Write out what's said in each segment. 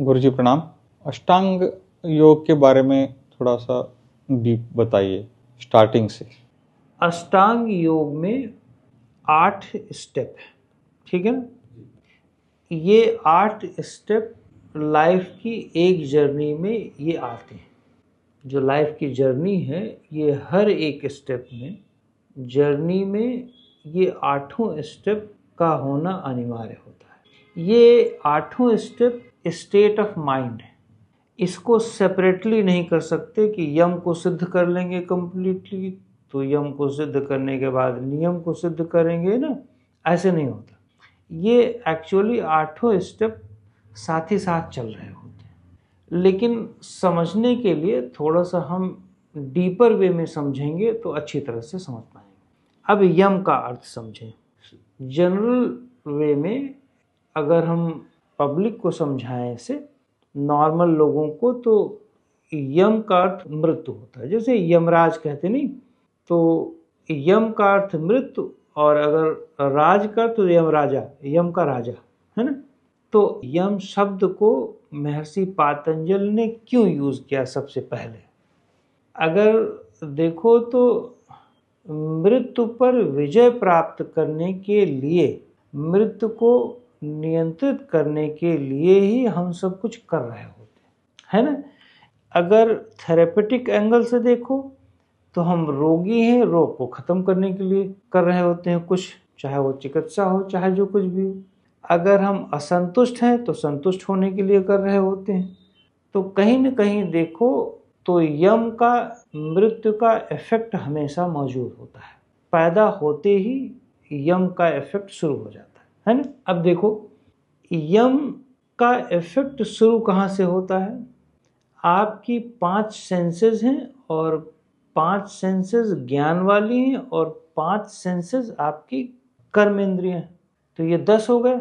गुरु जी प्रणाम अष्टांग योग के बारे में थोड़ा सा डीप बताइए स्टार्टिंग से अष्टांग योग में आठ स्टेप है ठीक है ना ये आठ स्टेप लाइफ की एक जर्नी में ये आते हैं जो लाइफ की जर्नी है ये हर एक स्टेप में जर्नी में ये आठों स्टेप का होना अनिवार्य होता है ये आठों स्टेप स्टेट ऑफ माइंड है इसको सेपरेटली नहीं कर सकते कि यम को सिद्ध कर लेंगे कम्प्लीटली तो यम को सिद्ध करने के बाद नियम को सिद्ध करेंगे ना ऐसे नहीं होता ये एक्चुअली आठों स्टेप साथ ही साथ चल रहे होते हैं लेकिन समझने के लिए थोड़ा सा हम डीपर वे में समझेंगे तो अच्छी तरह से समझ पाएंगे अब यम का अर्थ समझें जनरल वे में अगर हम पब्लिक को समझाएं से नॉर्मल लोगों को तो यम का अर्थ मृत्यु होता है जैसे यमराज कहते नहीं तो यम का अर्थ मृत्यु और अगर राज का तो यम राजा यम का राजा है ना तो यम शब्द को महर्षि पातंजल ने क्यों यूज़ किया सबसे पहले अगर देखो तो मृत्यु पर विजय प्राप्त करने के लिए मृत्यु को नियंत्रित करने के लिए ही हम सब कुछ कर रहे होते हैं है ना अगर थेरेपेटिक एंगल से देखो तो हम रोगी हैं रोग को ख़त्म करने के लिए कर रहे होते हैं कुछ चाहे वो चिकित्सा हो चाहे जो कुछ भी हो अगर हम असंतुष्ट हैं तो संतुष्ट होने के लिए कर रहे होते हैं तो कहीं ना कहीं देखो तो यम का मृत्यु का इफेक्ट हमेशा मौजूद होता है पैदा होते ही यम का इफेक्ट शुरू हो जाता है है ना अब देखो यम का इफेक्ट शुरू कहाँ से होता है आपकी पांच सेंसेस हैं और पांच सेंसेस ज्ञान वाली हैं और पांच सेंसेस आपकी इंद्रिय हैं तो ये दस हो गए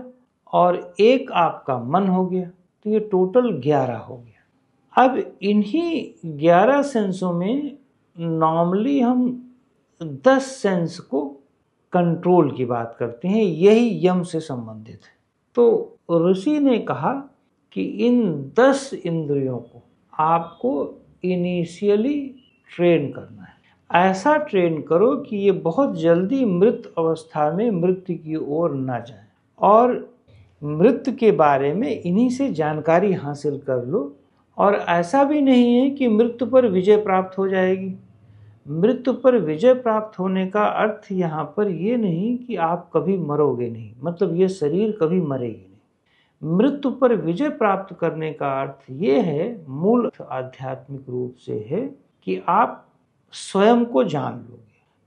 और एक आपका मन हो गया तो ये टोटल ग्यारह हो गया अब इन्हीं ग्यारह सेंसों में नॉर्मली हम दस सेंस को कंट्रोल की बात करते हैं यही यम से संबंधित है तो ऋषि ने कहा कि इन दस इंद्रियों को आपको इनिशियली ट्रेन करना है ऐसा ट्रेन करो कि ये बहुत जल्दी मृत अवस्था में मृत्यु की ओर ना जाए और मृत्यु के बारे में इन्हीं से जानकारी हासिल कर लो और ऐसा भी नहीं है कि मृत्यु पर विजय प्राप्त हो जाएगी मृत्यु पर विजय प्राप्त होने का अर्थ यहाँ पर ये नहीं कि आप कभी मरोगे नहीं मतलब ये शरीर कभी मरेगी नहीं मृत्यु पर विजय प्राप्त करने का अर्थ ये है मूल आध्यात्मिक रूप से है कि आप स्वयं को जान लोगे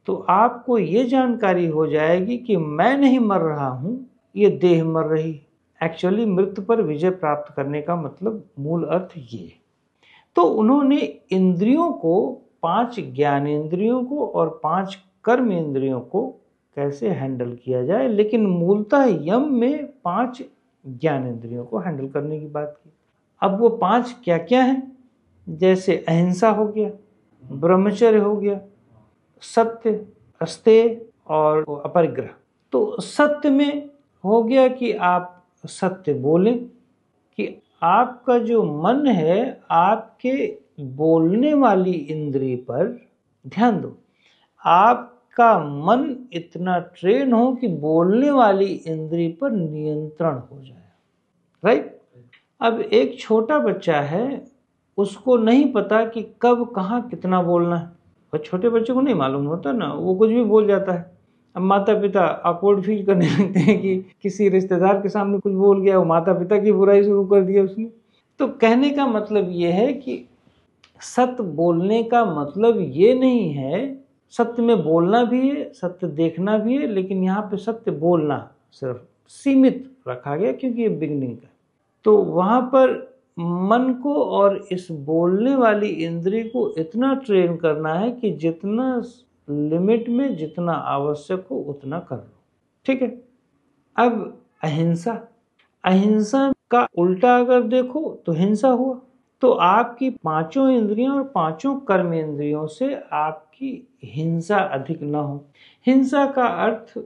तो आपको ये जानकारी हो जाएगी कि मैं नहीं मर रहा हूँ ये देह मर रही एक्चुअली मृत्यु पर विजय प्राप्त करने का मतलब मूल अर्थ ये तो उन्होंने इंद्रियों को पांच इंद्रियों को और पांच कर्म इंद्रियों को कैसे हैंडल किया जाए लेकिन मूलतः यम में पांच इंद्रियों को हैंडल करने की बात की अब वो पांच क्या क्या हैं जैसे अहिंसा हो गया ब्रह्मचर्य हो गया सत्य अस्ते और अपरिग्रह तो सत्य में हो गया कि आप सत्य बोलें कि आपका जो मन है आपके बोलने वाली इंद्री पर ध्यान दो आपका मन इतना ट्रेन हो कि बोलने वाली इंद्री पर नियंत्रण हो जाए राइट अब एक छोटा बच्चा है उसको नहीं पता कि कब कहाँ कितना बोलना है और छोटे बच्चे को नहीं मालूम होता ना वो कुछ भी बोल जाता है अब माता पिता अकवर्ड फील करने लगते हैं कि किसी रिश्तेदार के सामने कुछ बोल गया वो माता पिता की बुराई शुरू कर दिया उसने तो कहने का मतलब ये है कि सत्य बोलने का मतलब ये नहीं है सत्य में बोलना भी है सत्य देखना भी है लेकिन यहाँ पे सत्य बोलना सिर्फ सीमित रखा गया क्योंकि ये बिगनिंग का तो वहाँ पर मन को और इस बोलने वाली इंद्री को इतना ट्रेन करना है कि जितना लिमिट में जितना आवश्यक हो उतना कर लो ठीक है अब अहिंसा अहिंसा का उल्टा अगर देखो तो हिंसा हुआ तो आपकी पांचों इंद्रियों और पांचों कर्म इंद्रियों से आपकी हिंसा अधिक ना हो हिंसा का अर्थ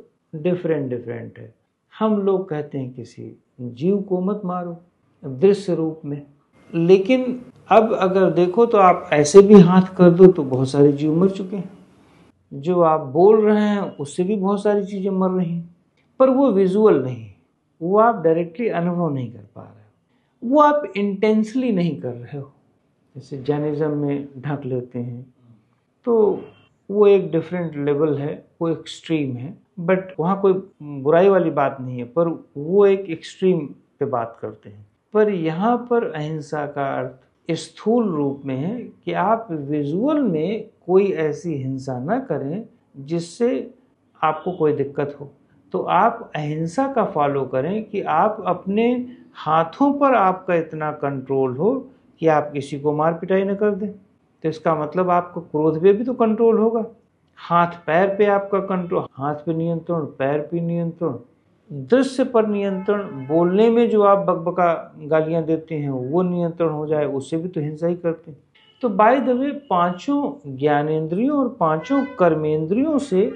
डिफरेंट डिफरेंट है हम लोग कहते हैं किसी जीव को मत मारो दृश्य रूप में लेकिन अब अगर देखो तो आप ऐसे भी हाथ कर दो तो बहुत सारे जीव मर चुके हैं जो आप बोल रहे हैं उससे भी बहुत सारी चीज़ें मर रही हैं पर वो विजुअल नहीं वो आप डायरेक्टली अनुभव नहीं कर पा रहे वो आप इंटेंसली नहीं कर रहे हो जैसे जर्निज्म में ढक लेते हैं तो वो एक डिफरेंट लेवल है वो एक्सट्रीम है बट वहाँ कोई बुराई वाली बात नहीं है पर वो एक एक्सट्रीम पे बात करते हैं पर यहाँ पर अहिंसा का अर्थ स्थूल रूप में है कि आप विजुअल में कोई ऐसी हिंसा ना करें जिससे आपको कोई दिक्कत हो तो आप अहिंसा का फॉलो करें कि आप अपने हाथों पर आपका इतना कंट्रोल हो कि आप किसी को मार पिटाई न कर दें तो इसका मतलब आपको क्रोध पे भी तो कंट्रोल होगा हाथ पैर पे आपका कंट्रोल हाथ पे नियंत्रण पैर पे नियंत्रण दृश्य पर नियंत्रण बोलने में जो आप बकबका गालियां देते हैं वो नियंत्रण हो जाए उससे भी तो हिंसा ही करते हैं तो बाय द वे पांचों ज्ञानेन्द्रियों और पांचों कर्मेंद्रियों से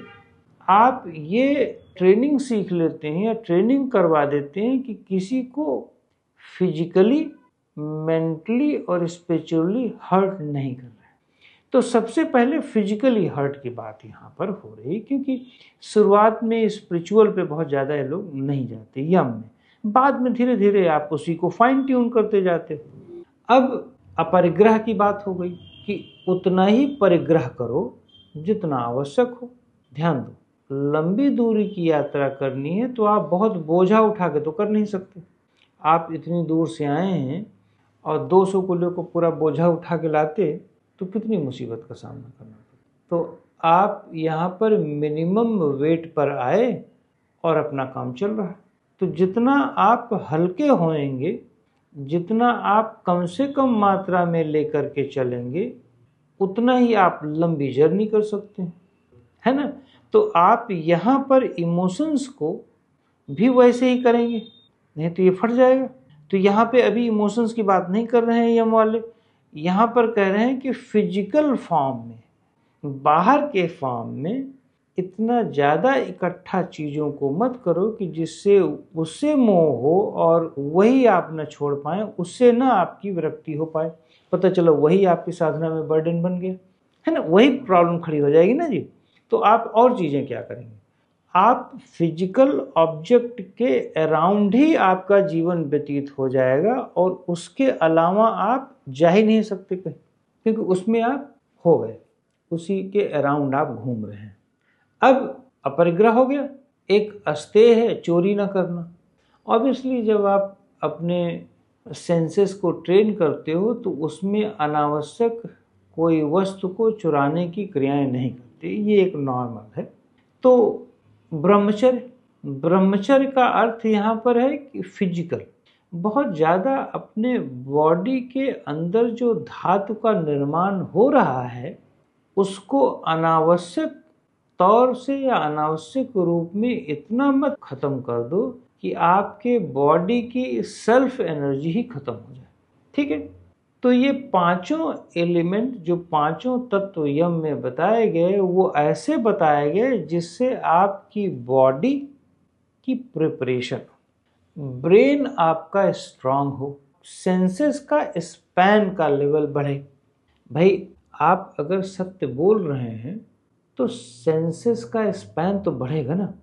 आप ये ट्रेनिंग सीख लेते हैं या ट्रेनिंग करवा देते हैं कि किसी को फिजिकली मेंटली और स्पिरिचुअली हर्ट नहीं करना तो सबसे पहले फिजिकली हर्ट की बात यहाँ पर हो रही क्योंकि शुरुआत में स्पिरिचुअल पे बहुत ज़्यादा ये लोग नहीं जाते यम में बाद में धीरे धीरे आप उसी को फाइन ट्यून करते जाते हो अब अपरिग्रह की बात हो गई कि उतना ही परिग्रह करो जितना आवश्यक हो ध्यान दो लंबी दूरी की यात्रा करनी है तो आप बहुत बोझा उठा के तो कर नहीं सकते आप इतनी दूर से आए हैं और 200 किलो को पूरा बोझा उठा के लाते तो कितनी मुसीबत का सामना करना पड़ता तो आप यहाँ पर मिनिमम वेट पर आए और अपना काम चल रहा है तो जितना आप हल्के होएंगे जितना आप कम से कम मात्रा में लेकर के चलेंगे उतना ही आप लंबी जर्नी कर सकते हैं है ना तो आप यहाँ पर इमोशंस को भी वैसे ही करेंगे नहीं तो ये फट जाएगा तो यहाँ पे अभी इमोशंस की बात नहीं कर रहे हैं यम वाले यहाँ पर कह रहे हैं कि फिजिकल फॉर्म में बाहर के फॉर्म में इतना ज़्यादा इकट्ठा चीज़ों को मत करो कि जिससे उससे मोह हो और वही आप न छोड़ पाए उससे ना आपकी विरक्ति हो पाए पता चलो वही आपकी साधना में बर्डन बन गया है ना वही प्रॉब्लम खड़ी हो जाएगी ना जी तो आप और चीज़ें क्या करेंगे आप फिजिकल ऑब्जेक्ट के अराउंड ही आपका जीवन व्यतीत हो जाएगा और उसके अलावा आप जा ही नहीं सकते कहीं क्योंकि उसमें आप हो गए उसी के अराउंड आप घूम रहे हैं अब अपरिग्रह हो गया एक अस्ते है चोरी ना करना ऑब्वियसली जब आप अपने सेंसेस को ट्रेन करते हो तो उसमें अनावश्यक कोई वस्तु को चुराने की क्रियाएं नहीं करते सकते तो ये एक नॉर्मल है तो ब्रह्मचर्य ब्रह्मचर्य का अर्थ यहाँ पर है कि फिजिकल बहुत ज़्यादा अपने बॉडी के अंदर जो धातु का निर्माण हो रहा है उसको अनावश्यक तौर से या अनावश्यक रूप में इतना मत खत्म कर दो कि आपके बॉडी की सेल्फ एनर्जी ही खत्म हो जाए ठीक है तो ये पांचों एलिमेंट जो पांचों तत्व यम में बताए गए वो ऐसे बताए गए जिससे आपकी बॉडी की प्रिपरेशन ब्रेन आपका स्ट्रांग हो सेंसेस का स्पैन का लेवल बढ़े भाई आप अगर सत्य बोल रहे हैं तो सेंसेस का स्पैन तो बढ़ेगा ना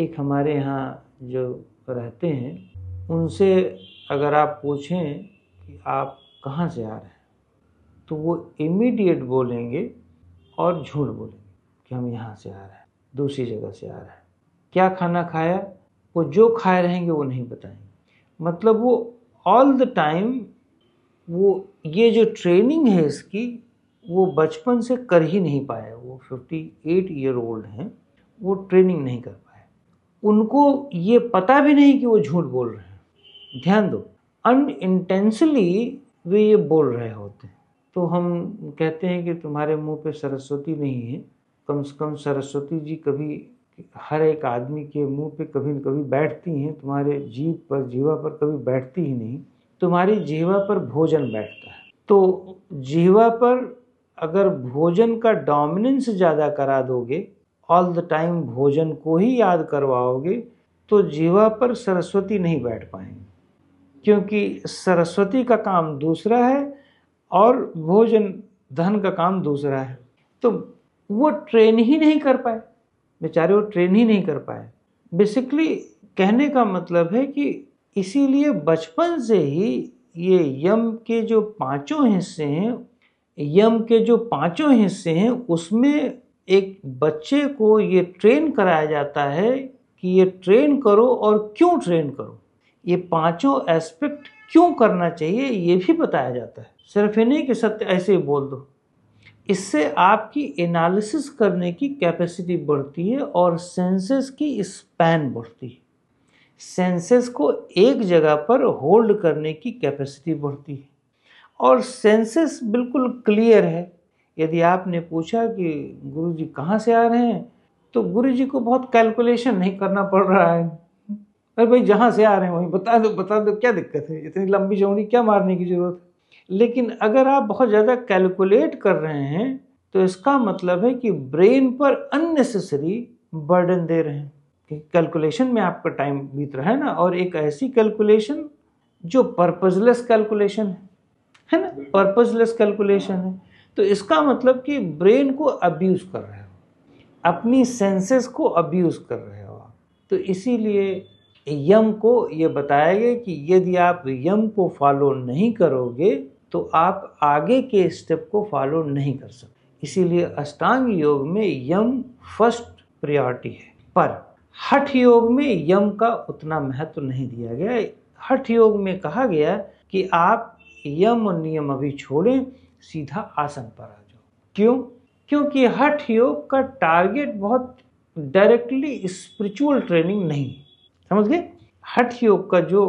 एक हमारे यहाँ जो रहते हैं उनसे अगर आप पूछें कि आप कहाँ से आ रहा है तो वो इमीडिएट बोलेंगे और झूठ बोलेंगे कि हम यहाँ से आ रहे हैं दूसरी जगह से आ रहे हैं क्या खाना खाया वो जो खाए रहेंगे वो नहीं बताएंगे मतलब वो ऑल द टाइम वो ये जो ट्रेनिंग है इसकी वो बचपन से कर ही नहीं पाए वो फिफ्टी एट ईयर ओल्ड हैं वो ट्रेनिंग नहीं कर पाए उनको ये पता भी नहीं कि वो झूठ बोल रहे हैं ध्यान दो अन इंटेंसली वे ये बोल रहे होते हैं तो हम कहते हैं कि तुम्हारे मुंह पे सरस्वती नहीं है कम से कम सरस्वती जी कभी हर एक आदमी के मुंह पे कभी न कभी बैठती हैं तुम्हारे जीव पर जीवा पर कभी बैठती ही नहीं तुम्हारी जीवा पर भोजन बैठता है तो जीवा पर अगर भोजन का डोमिनेंस ज़्यादा करा दोगे ऑल द टाइम भोजन को ही याद करवाओगे तो जीवा पर सरस्वती नहीं बैठ पाएंगे क्योंकि सरस्वती का काम दूसरा है और भोजन धन का काम दूसरा है तो वो ट्रेन ही नहीं कर पाए बेचारे वो ट्रेन ही नहीं कर पाए बेसिकली कहने का मतलब है कि इसीलिए बचपन से ही ये यम के जो पांचों हिस्से हैं यम के जो पांचों हिस्से हैं उसमें एक बच्चे को ये ट्रेन कराया जाता है कि ये ट्रेन करो और क्यों ट्रेन करो ये पांचों एस्पेक्ट क्यों करना चाहिए ये भी बताया जाता है सिर्फ ये नहीं कि सत्य ऐसे ही बोल दो इससे आपकी एनालिसिस करने की कैपेसिटी बढ़ती है और सेंसेस की स्पैन बढ़ती है सेंसेस को एक जगह पर होल्ड करने की कैपेसिटी बढ़ती है और सेंसेस बिल्कुल क्लियर है यदि आपने पूछा कि गुरु जी कहाँ से आ रहे हैं तो गुरु जी को बहुत कैलकुलेशन नहीं करना पड़ रहा है अरे भाई जहाँ से आ रहे हैं वहीं बता दो बता दो क्या दिक्कत है इतनी लंबी चौड़ी क्या मारने की ज़रूरत है लेकिन अगर आप बहुत ज़्यादा कैलकुलेट कर रहे हैं तो इसका मतलब है कि ब्रेन पर अननेसेसरी बर्डन दे रहे हैं कैलकुलेशन में आपका टाइम बीत रहा है ना और एक ऐसी कैलकुलेशन जो पर्पजलेस कैलकुलेशन है है ना पर्पजलेस कैलकुलेशन है तो इसका मतलब कि ब्रेन को अब्यूज़ कर रहे हो अपनी सेंसेस को अब्यूज़ कर रहे हो आप तो इसीलिए यम को ये बताया गया कि यदि आप यम को फॉलो नहीं करोगे तो आप आगे के स्टेप को फॉलो नहीं कर सकते इसीलिए अष्टांग योग में यम फर्स्ट प्रायोरिटी है पर हठ योग में यम का उतना महत्व तो नहीं दिया गया हठ योग में कहा गया कि आप यम और नियम अभी छोड़ें सीधा आसन पर आ जाओ क्यों क्योंकि हठ योग का टारगेट बहुत डायरेक्टली स्पिरिचुअल ट्रेनिंग नहीं समझ गए हठ योग का जो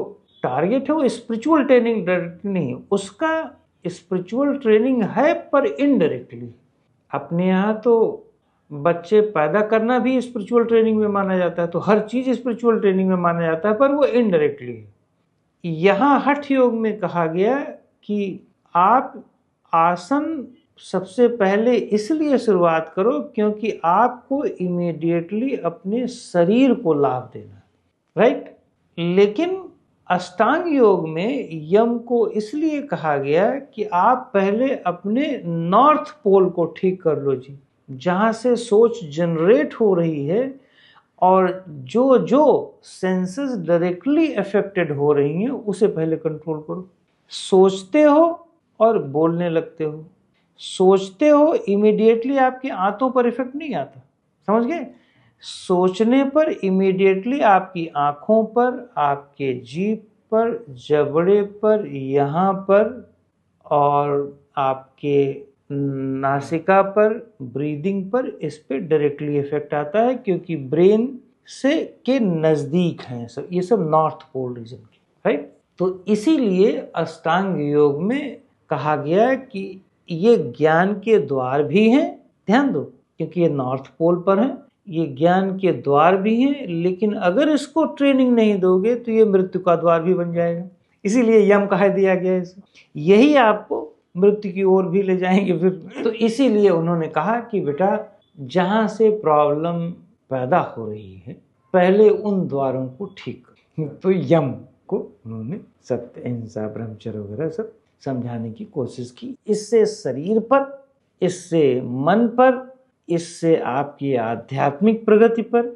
टारगेट है वो स्पिरिचुअल ट्रेनिंग डायरेक्टली नहीं उसका स्पिरिचुअल ट्रेनिंग है पर इनडायरेक्टली अपने यहाँ तो बच्चे पैदा करना भी स्पिरिचुअल ट्रेनिंग में माना जाता है तो हर चीज़ स्पिरिचुअल ट्रेनिंग में माना जाता है पर वो इनडायरेक्टली है यहाँ हठ योग में कहा गया कि आप आसन सबसे पहले इसलिए शुरुआत करो क्योंकि आपको इमीडिएटली अपने शरीर को लाभ देना राइट लेकिन अष्टांग योग में यम को इसलिए कहा गया कि आप पहले अपने नॉर्थ पोल को ठीक कर लो जी जहां से सोच जनरेट हो रही है और जो जो सेंसेस डायरेक्टली अफेक्टेड हो रही हैं उसे पहले कंट्रोल करो सोचते हो और बोलने लगते हो सोचते हो इमीडिएटली आपकी आंतों पर इफेक्ट नहीं आता समझ गए सोचने पर इमीडिएटली आपकी आंखों पर आपके जीप पर जबड़े पर यहाँ पर और आपके नासिका पर ब्रीदिंग पर इस पर डायरेक्टली इफेक्ट आता है क्योंकि ब्रेन से के नज़दीक हैं सब ये सब नॉर्थ पोल रीजन के राइट तो इसीलिए अष्टांग योग में कहा गया है कि ये ज्ञान के द्वार भी हैं ध्यान दो क्योंकि ये नॉर्थ पोल पर हैं ये ज्ञान के द्वार भी हैं लेकिन अगर इसको ट्रेनिंग नहीं दोगे तो ये मृत्यु का द्वार भी बन जाएगा इसीलिए यम कहा दिया गया है यही आपको मृत्यु की ओर भी ले जाएंगे फिर तो इसीलिए उन्होंने कहा कि बेटा जहाँ से प्रॉब्लम पैदा हो रही है पहले उन द्वारों को ठीक तो यम को उन्होंने सत्य अहिंसा ब्रह्मचर्य वगैरह सब समझाने की कोशिश की इससे शरीर पर इससे मन पर इससे आपकी आध्यात्मिक प्रगति पर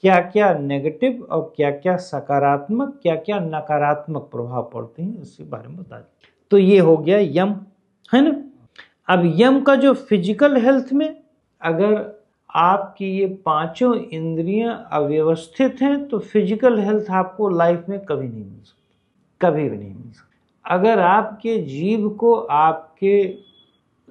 क्या क्या नेगेटिव और क्या क्या सकारात्मक क्या क्या नकारात्मक प्रभाव पड़ते हैं उसके बारे में बता दें तो ये हो गया यम है ना अब यम का जो फिजिकल हेल्थ में अगर आपकी ये पांचों इंद्रियां अव्यवस्थित हैं तो फिजिकल हेल्थ आपको लाइफ में कभी नहीं मिल सकती कभी भी नहीं मिल सकती अगर आपके जीव को आपके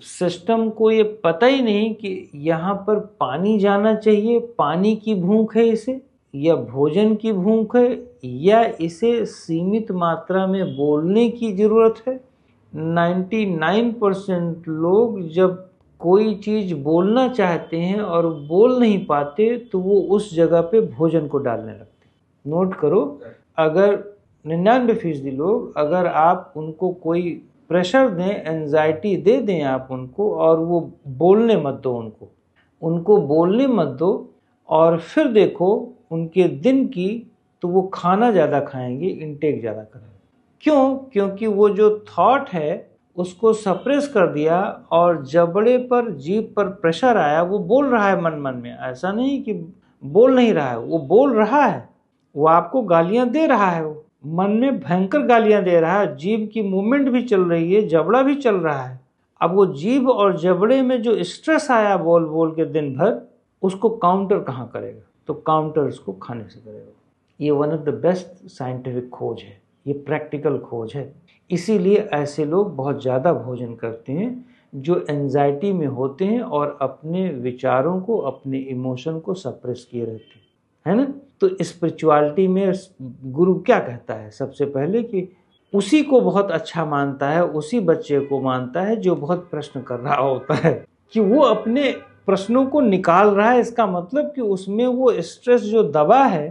सिस्टम को ये पता ही नहीं कि यहाँ पर पानी जाना चाहिए पानी की भूख है इसे या भोजन की भूख है या इसे सीमित मात्रा में बोलने की ज़रूरत है 99 परसेंट लोग जब कोई चीज़ बोलना चाहते हैं और बोल नहीं पाते तो वो उस जगह पे भोजन को डालने लगते नोट करो अगर निन्यानवे फीसदी लोग अगर आप उनको कोई प्रेशर दें एनजाइटी दे दें आप उनको और वो बोलने मत दो उनको उनको बोलने मत दो और फिर देखो उनके दिन की तो वो खाना ज़्यादा खाएंगे इनटेक ज़्यादा करेंगे क्यों क्योंकि वो जो थॉट है उसको सप्रेस कर दिया और जबड़े पर जीप पर प्रेशर आया वो बोल रहा है मन मन में ऐसा नहीं कि बोल नहीं रहा है वो बोल रहा है वो आपको गालियाँ दे रहा है वो मन में भयंकर गालियां दे रहा है जीव की मूवमेंट भी चल रही है जबड़ा भी चल रहा है अब वो जीव और जबड़े में जो स्ट्रेस आया बोल बोल के दिन भर उसको काउंटर कहाँ करेगा तो काउंटर उसको खाने से करेगा ये one of the best scientific खोज है ये प्रैक्टिकल खोज है इसीलिए ऐसे लोग बहुत ज़्यादा भोजन करते हैं जो एनजाइटी में होते हैं और अपने विचारों को अपने इमोशन को सप्रेस किए रहते हैं है ना तो स्पिरिचुअलिटी में गुरु क्या कहता है सबसे पहले कि उसी को बहुत अच्छा मानता है उसी बच्चे को मानता है जो बहुत प्रश्न कर रहा होता है कि वो अपने प्रश्नों को निकाल रहा है इसका मतलब कि उसमें वो स्ट्रेस जो दबा है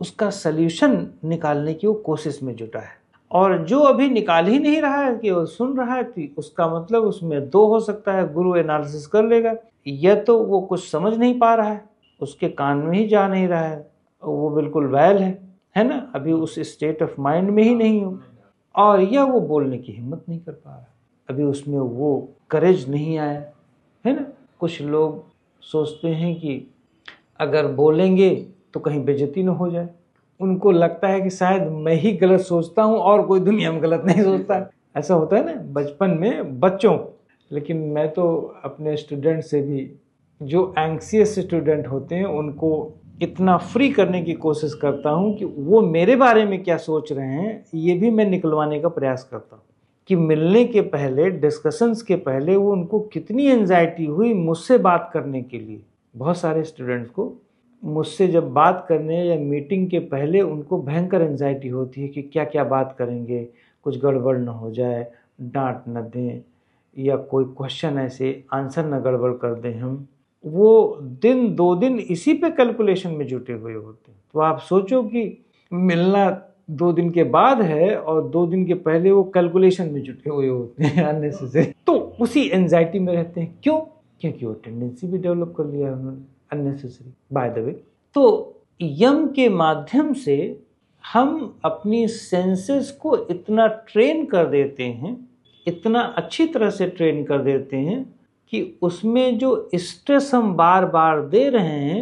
उसका सल्यूशन निकालने की वो कोशिश में जुटा है और जो अभी निकाल ही नहीं रहा है कि वो सुन रहा है कि उसका मतलब उसमें दो हो सकता है गुरु एनालिसिस कर लेगा या तो वो कुछ समझ नहीं पा रहा है उसके कान में ही जा नहीं रहा है वो बिल्कुल वैल है है ना अभी उस स्टेट ऑफ माइंड में ही नहीं हो और या वो बोलने की हिम्मत नहीं कर पा रहा अभी उसमें वो करेज नहीं आया है ना कुछ लोग सोचते हैं कि अगर बोलेंगे तो कहीं बेजती ना हो जाए उनको लगता है कि शायद मैं ही गलत सोचता हूँ और कोई दुनिया में गलत नहीं सोचता ऐसा होता है ना बचपन में बच्चों लेकिन मैं तो अपने स्टूडेंट से भी जो एंक्सियस स्टूडेंट होते हैं उनको इतना फ्री करने की कोशिश करता हूँ कि वो मेरे बारे में क्या सोच रहे हैं ये भी मैं निकलवाने का प्रयास करता हूँ कि मिलने के पहले डिस्कशंस के पहले वो उनको कितनी एनजाइटी हुई मुझसे बात करने के लिए बहुत सारे स्टूडेंट्स को मुझसे जब बात करने या मीटिंग के पहले उनको भयंकर एनजाइटी होती है कि क्या क्या बात करेंगे कुछ गड़बड़ ना हो जाए डांट न दें या कोई क्वेश्चन ऐसे आंसर ना गड़बड़ कर दें हम वो दिन दो दिन इसी पे कैलकुलेशन में जुटे हुए होते हैं तो आप सोचो कि मिलना दो दिन के बाद है और दो दिन के पहले वो कैलकुलेशन में जुटे हुए होते हैं अननेसेसरी तो उसी एनजाइटी में रहते हैं क्यों क्योंकि वो टेंडेंसी भी डेवलप कर लिया है उन्होंने अननेसेसरी बाय द वे तो यम के माध्यम से हम अपनी सेंसेस को इतना ट्रेन कर देते हैं इतना अच्छी तरह से ट्रेन कर देते हैं कि उसमें जो स्ट्रेस हम बार बार दे रहे हैं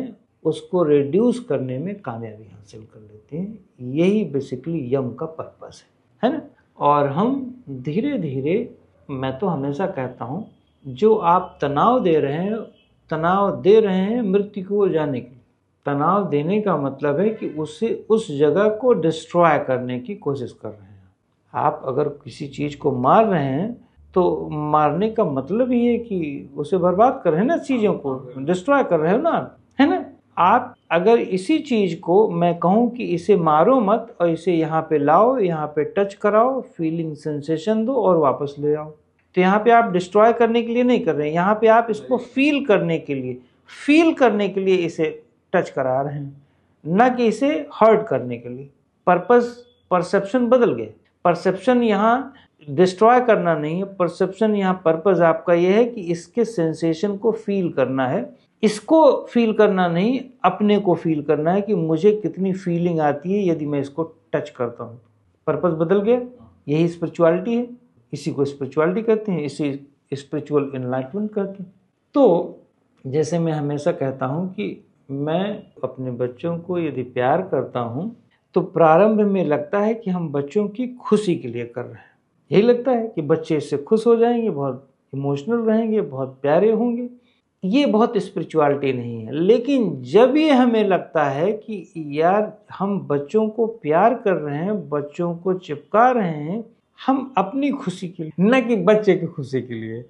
उसको रिड्यूस करने में कामयाबी हासिल कर लेते हैं यही बेसिकली यम का पर्पस है है ना और हम धीरे धीरे मैं तो हमेशा कहता हूँ जो आप तनाव दे रहे हैं तनाव दे रहे हैं मृत्यु को जाने के लिए तनाव देने का मतलब है कि उसे उस जगह को डिस्ट्रॉय करने की कोशिश कर रहे हैं आप अगर किसी चीज़ को मार रहे हैं तो मारने का मतलब ही है कि उसे बर्बाद कर रहे ना चीज़ों को डिस्ट्रॉय कर रहे हो ना है ना आप अगर इसी चीज़ को मैं कहूँ कि इसे मारो मत और इसे यहाँ पे लाओ यहाँ पे टच कराओ फीलिंग सेंसेशन दो और वापस ले आओ तो यहाँ पे आप डिस्ट्रॉय करने के लिए नहीं कर रहे हैं यहाँ पे आप इसको फील करने के लिए फील करने के लिए इसे टच करा रहे हैं न कि इसे हर्ट करने के लिए पर्पस परसेप्शन बदल गए परसेप्शन यहाँ डिस्ट्रॉय करना नहीं है परसेप्शन यहाँ पर्पज़ आपका ये है कि इसके सेंसेशन को फील करना है इसको फील करना नहीं अपने को फील करना है कि मुझे कितनी फीलिंग आती है यदि मैं इसको टच करता हूँ पर्पज़ बदल गया यही स्पिरिचुअलिटी है इसी को स्पिरिचुअलिटी कहते हैं इसी स्पिरिचुअल इन्लाइटमेंट कहते हैं तो जैसे मैं हमेशा कहता हूँ कि मैं अपने बच्चों को यदि प्यार करता हूँ तो प्रारंभ में लगता है कि हम बच्चों की खुशी के लिए कर रहे हैं यही लगता है कि बच्चे इससे खुश हो जाएंगे बहुत इमोशनल रहेंगे बहुत प्यारे होंगे ये बहुत स्पिरिचुअलिटी नहीं है लेकिन जब ये हमें लगता है कि यार हम बच्चों को प्यार कर रहे हैं बच्चों को चिपका रहे हैं हम अपनी खुशी के लिए न कि बच्चे की खुशी के लिए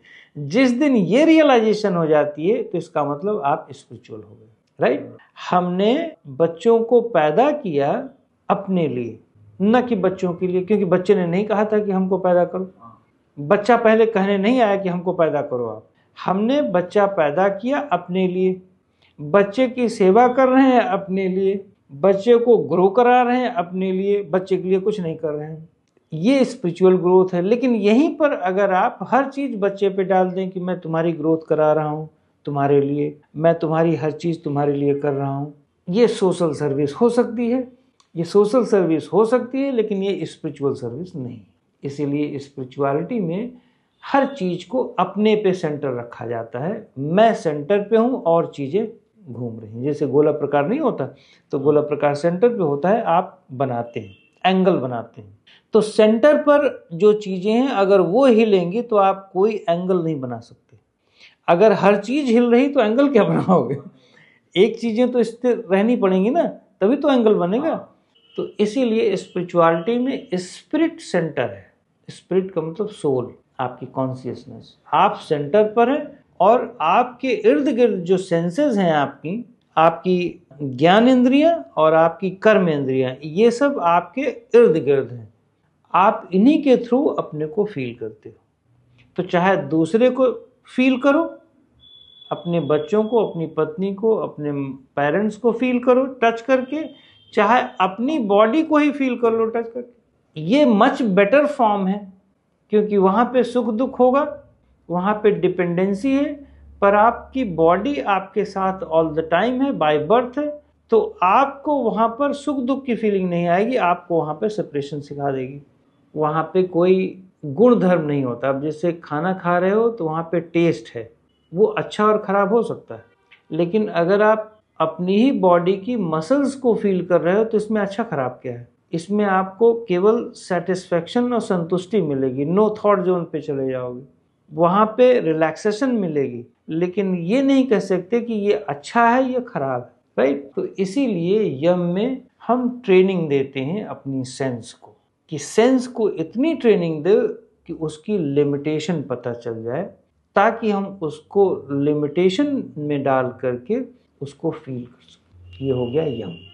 जिस दिन ये रियलाइजेशन हो जाती है तो इसका मतलब आप स्पिरिचुअल हो गए राइट हमने बच्चों को पैदा किया अपने लिए न कि बच्चों के लिए क्योंकि बच्चे ने नहीं कहा था कि हमको पैदा करो बच्चा पहले कहने नहीं आया कि हमको पैदा करो आप हमने बच्चा पैदा किया अपने लिए बच्चे की सेवा कर रहे हैं अपने लिए बच्चे को ग्रो करा रहे हैं अपने लिए बच्चे के लिए कुछ नहीं कर रहे हैं ये स्पिरिचुअल ग्रोथ है लेकिन यहीं पर अगर आप हर चीज़ बच्चे पे डाल दें कि मैं तुम्हारी ग्रोथ करा रहा हूँ तुम्हारे लिए मैं तुम्हारी हर चीज़ तुम्हारे लिए कर रहा हूँ ये सोशल सर्विस हो सकती है ये सोशल सर्विस हो सकती है लेकिन ये स्पिरिचुअल सर्विस नहीं इसीलिए स्पिरिचुअलिटी में हर चीज़ को अपने पे सेंटर रखा जाता है मैं सेंटर पे हूँ और चीज़ें घूम रही हैं जैसे गोला प्रकार नहीं होता तो गोला प्रकार सेंटर पे होता है आप बनाते हैं एंगल बनाते हैं तो सेंटर पर जो चीज़ें हैं अगर वो हिलेंगी तो आप कोई एंगल नहीं बना सकते अगर हर चीज़ हिल रही तो एंगल क्या बनाओगे एक चीज़ें तो स्थिर रहनी पड़ेंगी ना तभी तो एंगल बनेगा तो इसीलिए स्पिरिचुअलिटी में स्पिरिट सेंटर है स्पिरिट का मतलब सोल आपकी कॉन्सियसनेस आप सेंटर पर है और आपके इर्द गिर्द जो सेंसेस हैं आपकी आपकी ज्ञान इंद्रिया और आपकी कर्म इंद्रिया ये सब आपके इर्द गिर्द हैं आप इन्हीं के थ्रू अपने को फील करते हो तो चाहे दूसरे को फील करो अपने बच्चों को अपनी पत्नी को अपने पेरेंट्स को फील करो टच करके चाहे अपनी बॉडी को ही फील कर लो टच करके ये मच बेटर फॉर्म है क्योंकि वहाँ पे सुख दुख होगा वहाँ पे डिपेंडेंसी है पर आपकी बॉडी आपके साथ ऑल द टाइम है बाय बर्थ है तो आपको वहाँ पर सुख दुख की फीलिंग नहीं आएगी आपको वहाँ पर सेपरेशन सिखा देगी वहाँ पे कोई गुण धर्म नहीं होता अब जैसे खाना खा रहे हो तो वहाँ पे टेस्ट है वो अच्छा और ख़राब हो सकता है लेकिन अगर आप अपनी ही बॉडी की मसल्स को फील कर रहे हो तो इसमें अच्छा खराब क्या है इसमें आपको केवल सेटिस्फेक्शन और संतुष्टि मिलेगी नो थॉट जोन पे चले जाओगे वहाँ पे रिलैक्सेशन मिलेगी लेकिन ये नहीं कह सकते कि ये अच्छा है या खराब है राइट तो इसीलिए यम में हम ट्रेनिंग देते हैं अपनी सेंस को कि सेंस को इतनी ट्रेनिंग दे कि उसकी लिमिटेशन पता चल जाए ताकि हम उसको लिमिटेशन में डाल करके उसको फील ये हो गया यम